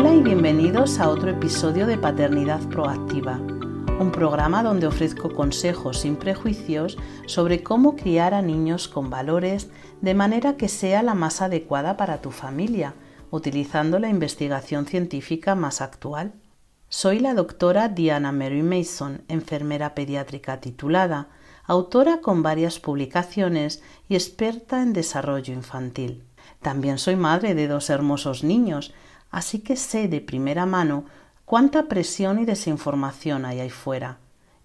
Hola y bienvenidos a otro episodio de Paternidad Proactiva, un programa donde ofrezco consejos sin prejuicios sobre cómo criar a niños con valores de manera que sea la más adecuada para tu familia, utilizando la investigación científica más actual. Soy la doctora Diana Mary Mason, enfermera pediátrica titulada, autora con varias publicaciones y experta en desarrollo infantil. También soy madre de dos hermosos niños, Así que sé de primera mano cuánta presión y desinformación hay ahí fuera.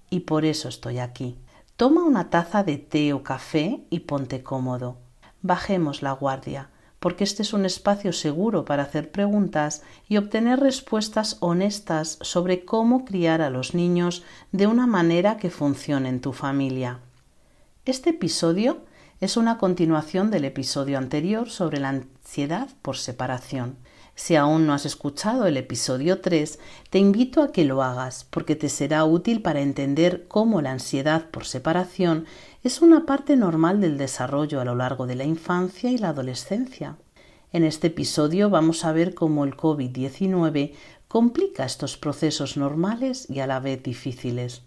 Y por eso estoy aquí. Toma una taza de té o café y ponte cómodo. Bajemos la guardia, porque este es un espacio seguro para hacer preguntas y obtener respuestas honestas sobre cómo criar a los niños de una manera que funcione en tu familia. Este episodio es una continuación del episodio anterior sobre la ansiedad por separación. Si aún no has escuchado el episodio 3, te invito a que lo hagas porque te será útil para entender cómo la ansiedad por separación es una parte normal del desarrollo a lo largo de la infancia y la adolescencia. En este episodio vamos a ver cómo el COVID-19 complica estos procesos normales y a la vez difíciles.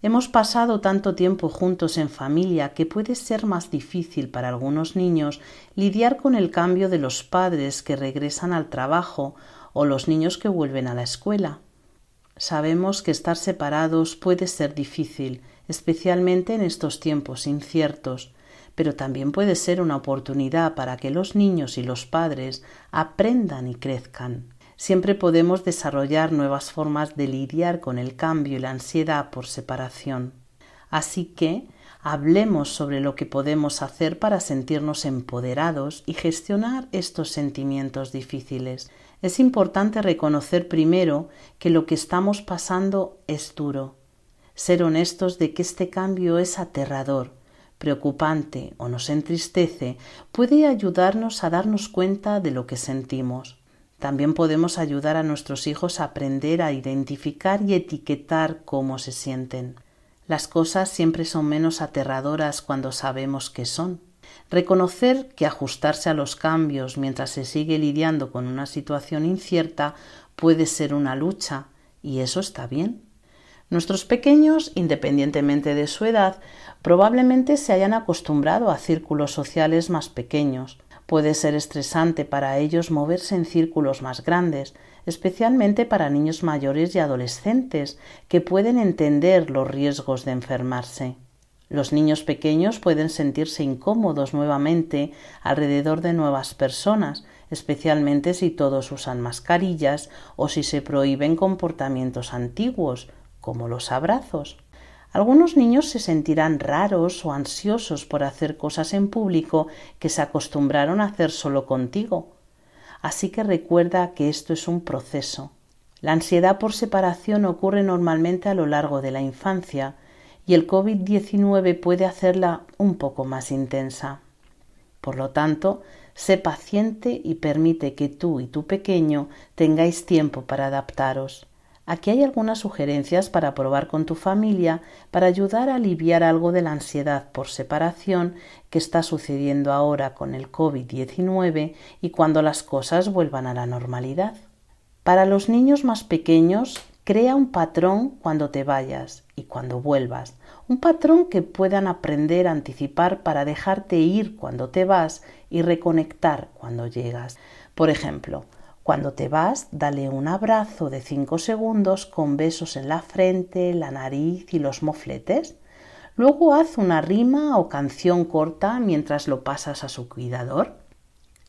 Hemos pasado tanto tiempo juntos en familia que puede ser más difícil para algunos niños lidiar con el cambio de los padres que regresan al trabajo o los niños que vuelven a la escuela. Sabemos que estar separados puede ser difícil, especialmente en estos tiempos inciertos, pero también puede ser una oportunidad para que los niños y los padres aprendan y crezcan siempre podemos desarrollar nuevas formas de lidiar con el cambio y la ansiedad por separación. Así que hablemos sobre lo que podemos hacer para sentirnos empoderados y gestionar estos sentimientos difíciles. Es importante reconocer primero que lo que estamos pasando es duro. Ser honestos de que este cambio es aterrador, preocupante o nos entristece puede ayudarnos a darnos cuenta de lo que sentimos. También podemos ayudar a nuestros hijos a aprender a identificar y etiquetar cómo se sienten. Las cosas siempre son menos aterradoras cuando sabemos qué son. Reconocer que ajustarse a los cambios mientras se sigue lidiando con una situación incierta puede ser una lucha, y eso está bien. Nuestros pequeños, independientemente de su edad, probablemente se hayan acostumbrado a círculos sociales más pequeños, Puede ser estresante para ellos moverse en círculos más grandes, especialmente para niños mayores y adolescentes, que pueden entender los riesgos de enfermarse. Los niños pequeños pueden sentirse incómodos nuevamente alrededor de nuevas personas, especialmente si todos usan mascarillas o si se prohíben comportamientos antiguos, como los abrazos. Algunos niños se sentirán raros o ansiosos por hacer cosas en público que se acostumbraron a hacer solo contigo. Así que recuerda que esto es un proceso. La ansiedad por separación ocurre normalmente a lo largo de la infancia y el COVID-19 puede hacerla un poco más intensa. Por lo tanto, sé paciente y permite que tú y tu pequeño tengáis tiempo para adaptaros. Aquí hay algunas sugerencias para probar con tu familia para ayudar a aliviar algo de la ansiedad por separación que está sucediendo ahora con el COVID-19 y cuando las cosas vuelvan a la normalidad. Para los niños más pequeños, crea un patrón cuando te vayas y cuando vuelvas, un patrón que puedan aprender a anticipar para dejarte ir cuando te vas y reconectar cuando llegas. Por ejemplo, cuando te vas, dale un abrazo de 5 segundos con besos en la frente, la nariz y los mofletes. Luego haz una rima o canción corta mientras lo pasas a su cuidador.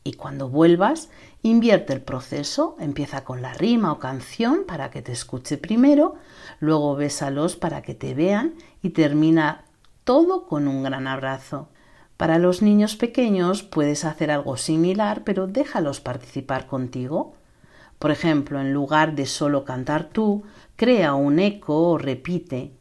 Y cuando vuelvas, invierte el proceso, empieza con la rima o canción para que te escuche primero, luego bésalos para que te vean y termina todo con un gran abrazo. Para los niños pequeños puedes hacer algo similar, pero déjalos participar contigo. Por ejemplo, en lugar de solo cantar tú, crea un eco o repite.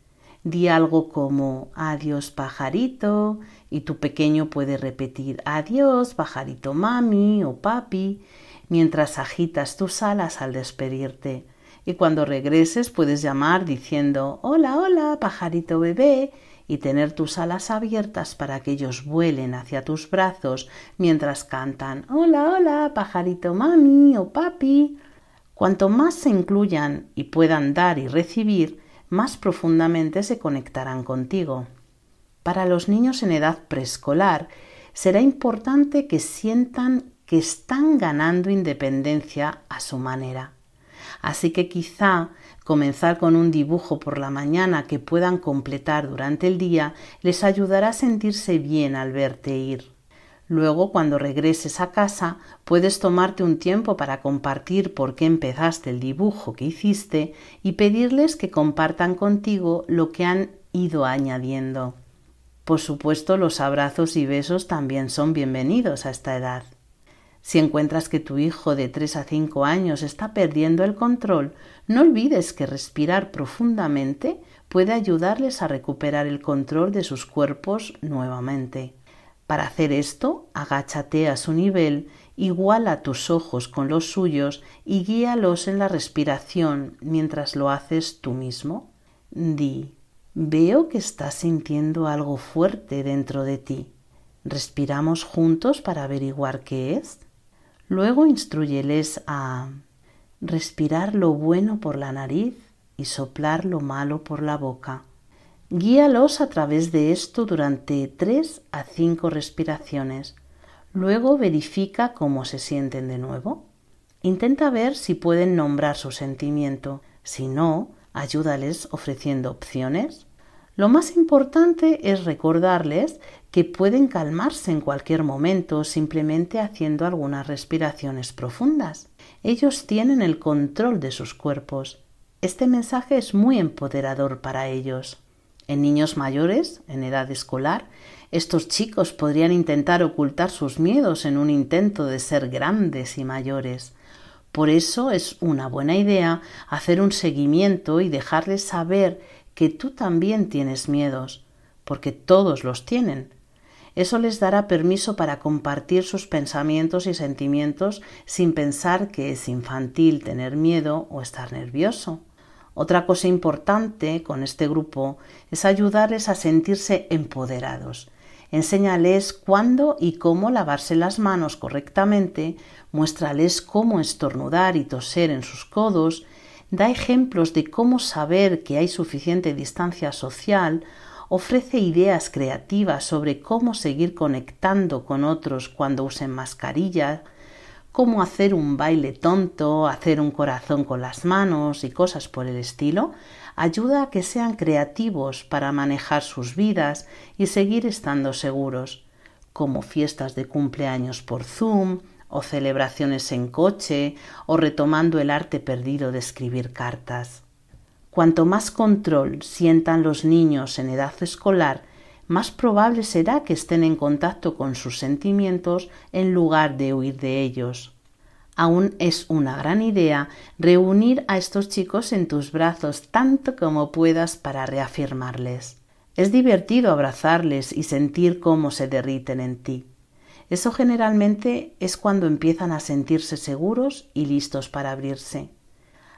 Di algo como adiós pajarito y tu pequeño puede repetir adiós pajarito mami o papi mientras agitas tus alas al despedirte. Y cuando regreses puedes llamar diciendo hola, hola, pajarito bebé y tener tus alas abiertas para que ellos vuelen hacia tus brazos mientras cantan Hola, hola, pajarito mami o papi. Cuanto más se incluyan y puedan dar y recibir, más profundamente se conectarán contigo. Para los niños en edad preescolar, será importante que sientan que están ganando independencia a su manera. Así que quizá comenzar con un dibujo por la mañana que puedan completar durante el día les ayudará a sentirse bien al verte ir. Luego, cuando regreses a casa, puedes tomarte un tiempo para compartir por qué empezaste el dibujo que hiciste y pedirles que compartan contigo lo que han ido añadiendo. Por supuesto, los abrazos y besos también son bienvenidos a esta edad. Si encuentras que tu hijo de tres a cinco años está perdiendo el control, no olvides que respirar profundamente puede ayudarles a recuperar el control de sus cuerpos nuevamente. Para hacer esto, agáchate a su nivel, iguala tus ojos con los suyos y guíalos en la respiración mientras lo haces tú mismo. Di, veo que estás sintiendo algo fuerte dentro de ti. Respiramos juntos para averiguar qué es. Luego instruyeles a respirar lo bueno por la nariz y soplar lo malo por la boca. Guíalos a través de esto durante tres a cinco respiraciones. Luego verifica cómo se sienten de nuevo. Intenta ver si pueden nombrar su sentimiento. Si no, ayúdales ofreciendo opciones. Lo más importante es recordarles que pueden calmarse en cualquier momento simplemente haciendo algunas respiraciones profundas. Ellos tienen el control de sus cuerpos. Este mensaje es muy empoderador para ellos. En niños mayores, en edad escolar, estos chicos podrían intentar ocultar sus miedos en un intento de ser grandes y mayores. Por eso es una buena idea hacer un seguimiento y dejarles saber que tú también tienes miedos, porque todos los tienen, eso les dará permiso para compartir sus pensamientos y sentimientos sin pensar que es infantil tener miedo o estar nervioso. Otra cosa importante con este grupo es ayudarles a sentirse empoderados. Enséñales cuándo y cómo lavarse las manos correctamente, muéstrales cómo estornudar y toser en sus codos, da ejemplos de cómo saber que hay suficiente distancia social ofrece ideas creativas sobre cómo seguir conectando con otros cuando usen mascarillas, cómo hacer un baile tonto, hacer un corazón con las manos y cosas por el estilo, ayuda a que sean creativos para manejar sus vidas y seguir estando seguros, como fiestas de cumpleaños por Zoom, o celebraciones en coche, o retomando el arte perdido de escribir cartas. Cuanto más control sientan los niños en edad escolar, más probable será que estén en contacto con sus sentimientos en lugar de huir de ellos. Aún es una gran idea reunir a estos chicos en tus brazos tanto como puedas para reafirmarles. Es divertido abrazarles y sentir cómo se derriten en ti. Eso generalmente es cuando empiezan a sentirse seguros y listos para abrirse.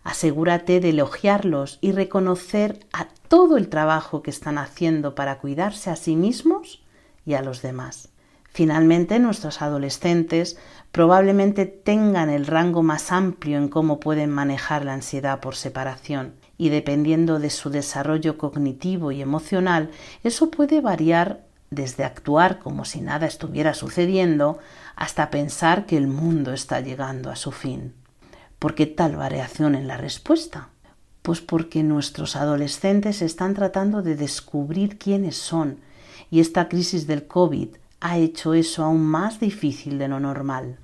Asegúrate de elogiarlos y reconocer a todo el trabajo que están haciendo para cuidarse a sí mismos y a los demás. Finalmente, nuestros adolescentes probablemente tengan el rango más amplio en cómo pueden manejar la ansiedad por separación y dependiendo de su desarrollo cognitivo y emocional, eso puede variar desde actuar como si nada estuviera sucediendo hasta pensar que el mundo está llegando a su fin. ¿Por qué tal variación en la respuesta? Pues porque nuestros adolescentes están tratando de descubrir quiénes son y esta crisis del COVID ha hecho eso aún más difícil de lo normal.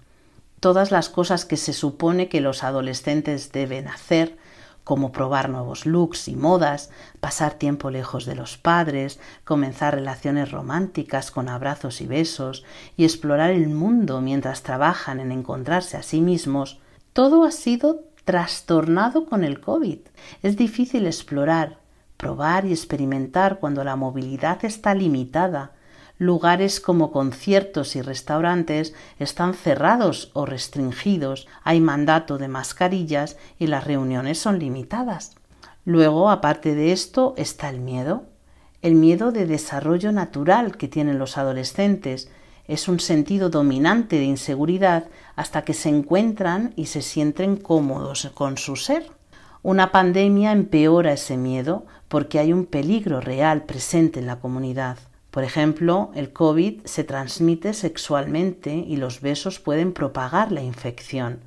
Todas las cosas que se supone que los adolescentes deben hacer, como probar nuevos looks y modas, pasar tiempo lejos de los padres, comenzar relaciones románticas con abrazos y besos, y explorar el mundo mientras trabajan en encontrarse a sí mismos, todo ha sido trastornado con el COVID. Es difícil explorar, probar y experimentar cuando la movilidad está limitada. Lugares como conciertos y restaurantes están cerrados o restringidos, hay mandato de mascarillas y las reuniones son limitadas. Luego, aparte de esto, está el miedo, el miedo de desarrollo natural que tienen los adolescentes, es un sentido dominante de inseguridad hasta que se encuentran y se sienten cómodos con su ser. Una pandemia empeora ese miedo porque hay un peligro real presente en la comunidad. Por ejemplo, el COVID se transmite sexualmente y los besos pueden propagar la infección.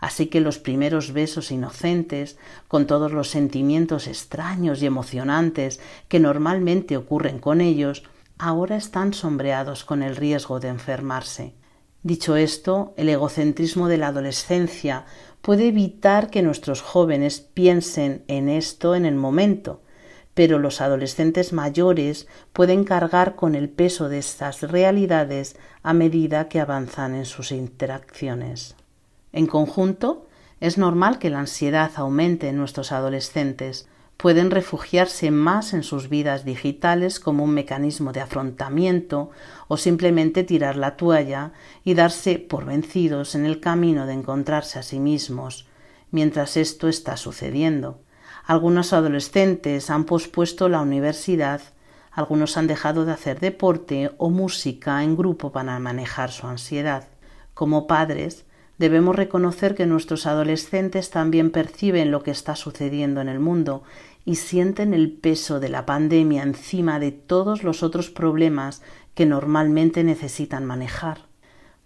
Así que los primeros besos inocentes, con todos los sentimientos extraños y emocionantes que normalmente ocurren con ellos, ahora están sombreados con el riesgo de enfermarse. Dicho esto, el egocentrismo de la adolescencia puede evitar que nuestros jóvenes piensen en esto en el momento, pero los adolescentes mayores pueden cargar con el peso de estas realidades a medida que avanzan en sus interacciones. En conjunto, es normal que la ansiedad aumente en nuestros adolescentes, pueden refugiarse más en sus vidas digitales como un mecanismo de afrontamiento o simplemente tirar la toalla y darse por vencidos en el camino de encontrarse a sí mismos, mientras esto está sucediendo. Algunos adolescentes han pospuesto la universidad, algunos han dejado de hacer deporte o música en grupo para manejar su ansiedad. Como padres, debemos reconocer que nuestros adolescentes también perciben lo que está sucediendo en el mundo y sienten el peso de la pandemia encima de todos los otros problemas que normalmente necesitan manejar.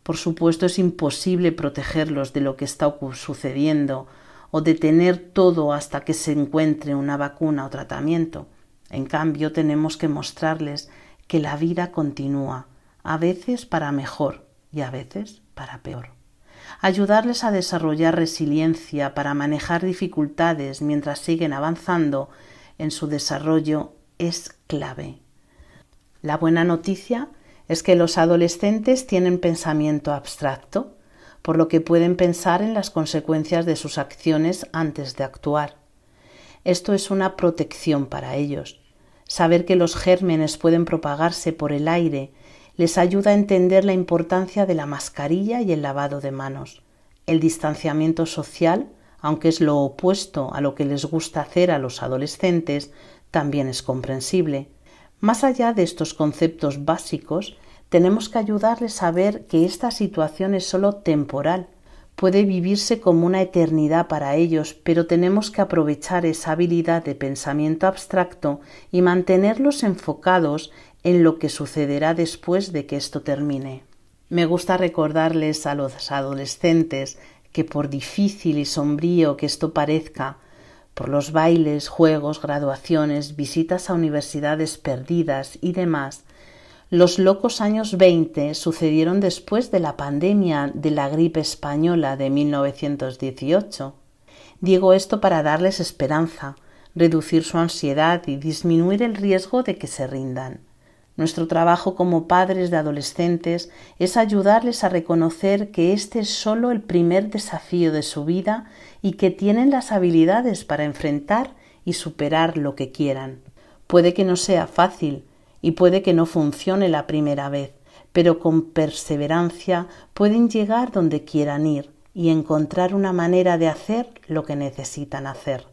Por supuesto es imposible protegerlos de lo que está sucediendo o detener todo hasta que se encuentre una vacuna o tratamiento. En cambio tenemos que mostrarles que la vida continúa, a veces para mejor y a veces para peor ayudarles a desarrollar resiliencia para manejar dificultades mientras siguen avanzando en su desarrollo es clave. La buena noticia es que los adolescentes tienen pensamiento abstracto, por lo que pueden pensar en las consecuencias de sus acciones antes de actuar. Esto es una protección para ellos. Saber que los gérmenes pueden propagarse por el aire les ayuda a entender la importancia de la mascarilla y el lavado de manos, el distanciamiento social, aunque es lo opuesto a lo que les gusta hacer a los adolescentes, también es comprensible. Más allá de estos conceptos básicos, tenemos que ayudarles a ver que esta situación es sólo temporal. Puede vivirse como una eternidad para ellos, pero tenemos que aprovechar esa habilidad de pensamiento abstracto y mantenerlos enfocados en lo que sucederá después de que esto termine. Me gusta recordarles a los adolescentes que por difícil y sombrío que esto parezca, por los bailes, juegos, graduaciones, visitas a universidades perdidas y demás, los locos años veinte sucedieron después de la pandemia de la gripe española de 1918. Digo esto para darles esperanza, reducir su ansiedad y disminuir el riesgo de que se rindan. Nuestro trabajo como padres de adolescentes es ayudarles a reconocer que este es solo el primer desafío de su vida y que tienen las habilidades para enfrentar y superar lo que quieran. Puede que no sea fácil y puede que no funcione la primera vez, pero con perseverancia pueden llegar donde quieran ir y encontrar una manera de hacer lo que necesitan hacer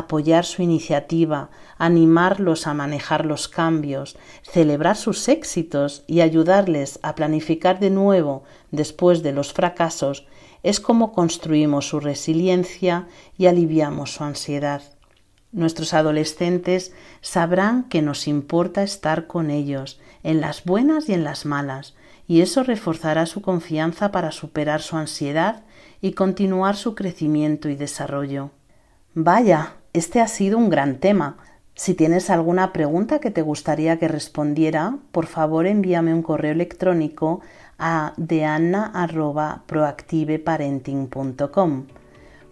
apoyar su iniciativa, animarlos a manejar los cambios, celebrar sus éxitos y ayudarles a planificar de nuevo después de los fracasos, es como construimos su resiliencia y aliviamos su ansiedad. Nuestros adolescentes sabrán que nos importa estar con ellos, en las buenas y en las malas, y eso reforzará su confianza para superar su ansiedad y continuar su crecimiento y desarrollo. Vaya, este ha sido un gran tema. Si tienes alguna pregunta que te gustaría que respondiera, por favor envíame un correo electrónico a deanna.proactiveparenting.com.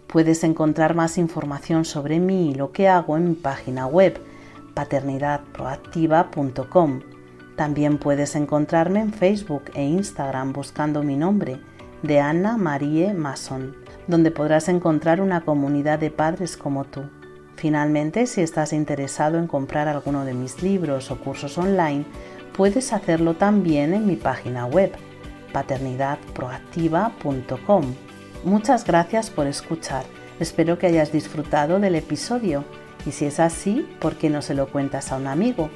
Puedes encontrar más información sobre mí y lo que hago en mi página web paternidadproactiva.com. También puedes encontrarme en Facebook e Instagram buscando mi nombre, de Marie Mason, donde podrás encontrar una comunidad de padres como tú. Finalmente, si estás interesado en comprar alguno de mis libros o cursos online, puedes hacerlo también en mi página web paternidadproactiva.com. Muchas gracias por escuchar. Espero que hayas disfrutado del episodio y si es así, ¿por qué no se lo cuentas a un amigo?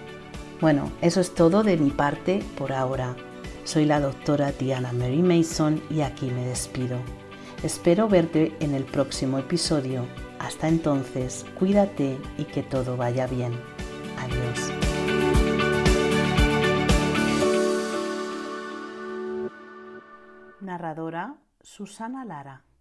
Bueno, eso es todo de mi parte por ahora. Soy la doctora Diana Mary Mason y aquí me despido. Espero verte en el próximo episodio. Hasta entonces, cuídate y que todo vaya bien. Adiós. Narradora Susana Lara